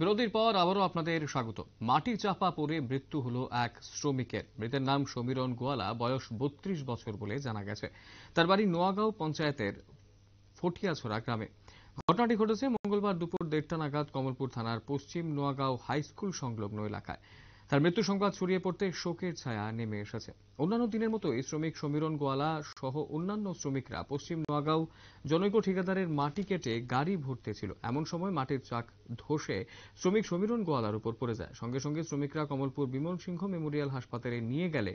বিরতির পর আবারও আপনাদের স্বাগত মাটি চাপা পড়ে মৃত্যু হল এক শ্রমিকের মৃতের নাম সমীরণ গোয়ালা বয়স বত্রিশ বছর বলে জানা গেছে তার বাড়ি নোয়াগাঁও পঞ্চায়েতের ফটিয়াছড়া গ্রামে ঘটনাটি ঘটেছে মঙ্গলবার দুপুর দেড়টা নাগাদ কমলপুর থানার পশ্চিম নোয়াগাঁও হাই স্কুল সংলগ্ন এলাকায় তার মৃত্যু সংবাদ ছড়িয়ে পড়তে শোকের ছায়া নেমে এসেছে অন্যান্য দিনের মতো এই শ্রমিক সমীরণ গোয়ালা সহ অন্যান্য শ্রমিকরা পশ্চিম নোয়াগাঁও জনৈক ঠিকাদারের মাটি কেটে গাড়ি ভরতে ছিল এমন সময় মাটির চাক ধসে শ্রমিক সমীরণ গোয়ালার উপর পড়ে যায় সঙ্গে সঙ্গে শ্রমিকরা কমলপুর বিমল সিংহ মেমোরিয়াল হাসপাতালে নিয়ে গেলে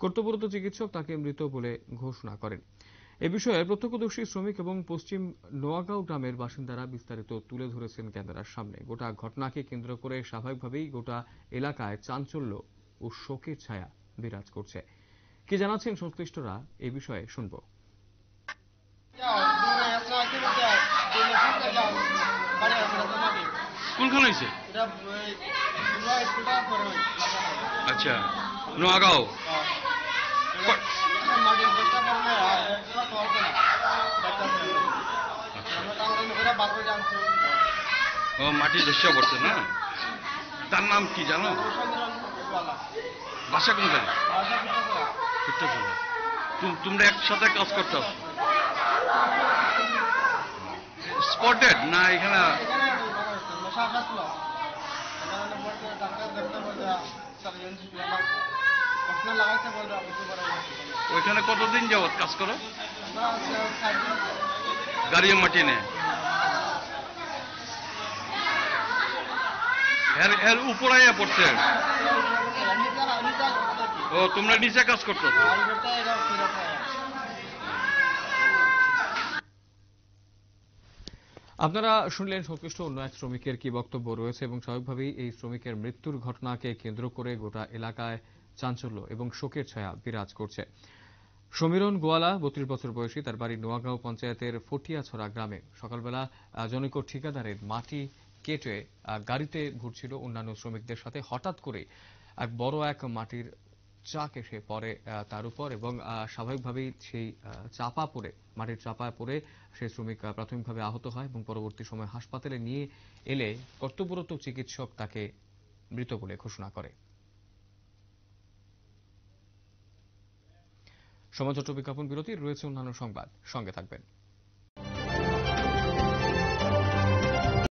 কর্তব্যরত চিকিৎসক তাকে মৃত বলে ঘোষণা করেন এ বিষয়ে প্রত্যক্ষদর্শী শ্রমিক এবং পশ্চিম নোয়াগাঁও গ্রামের বাসিন্দারা বিস্তারিত তুলে ধরেছেন ক্যামেরার সামনে গোটা ঘটনাকে কেন্দ্র করে স্বাভাবিকভাবেই গোটা এলাকায় চাঞ্চল্য ও শোকের ছায়া বিরাজ করছে কি জানাচ্ছেন সংশ্লিষ্টরা এ বিষয়ে শুনব আচ্ছা নোয়াগাঁও হ্যাঁ। ও মাটি ধস্য করছে না তার নাম কি জানো বাসা কোনখানে তোমরা একসাথে কাজ করতে স্পটেড না এখানে ওইখানে কতদিন যাবৎ কাজ করো গাড়ি মাটি নেয় এর হ্যাঁ, এর হ্যাঁ, উপরাইয়া পড়ছে ও তোমরা নিচে কাজ করছো আপনারা শুনলেন সংশ্লিষ্ট অন্য এক শ্রমিকের কি বক্তব্য রয়েছে এবং স্বাভাবিকভাবেই এই শ্রমিকের মৃত্যুর ঘটনাকে কেন্দ্র করে গোটা এলাকায় চাঞ্চল্য এবং শোকের ছায়া বিরাজ করছে সমীরণ গোয়ালা বত্রিশ বছর বয়সী তার বাড়ি নোয়াগাঁও পঞ্চায়েতের ফটিয়াছড়া গ্রামে সকালবেলা জনৈক ঠিকাদারের মাটি কেটে গাড়িতে ঘুরছিল অন্যান্য শ্রমিকদের সাথে হঠাৎ করে এক বড় এক মাটির চাক এসে পড়ে তার উপর এবং স্বাভাবিকভাবেই সেই চাপা পড়ে মাটির চাপায় পড়ে সেই শ্রমিক প্রাথমিকভাবে আহত হয় এবং পরবর্তী সময় হাসপাতালে নিয়ে এলে কর্তব্যরত চিকিৎসক তাকে মৃত বলে ঘোষণা করে সমাজ বিজ্ঞাপন বিরতি রয়েছে অন্যান্য সংবাদ সঙ্গে থাকবেন